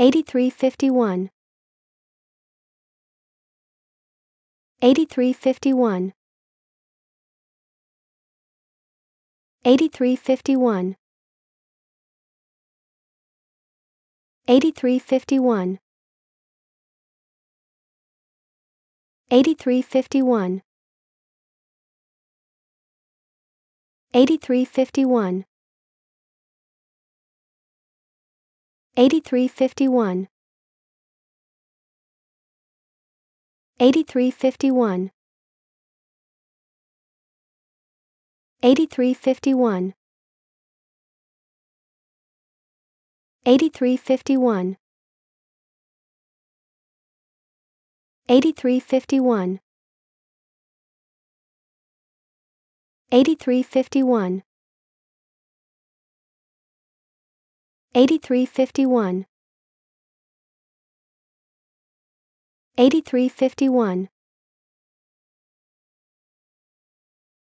8351 8351 8351 8351 8351 8351 8351 8351 8351 8351 8351 8351 8351 8351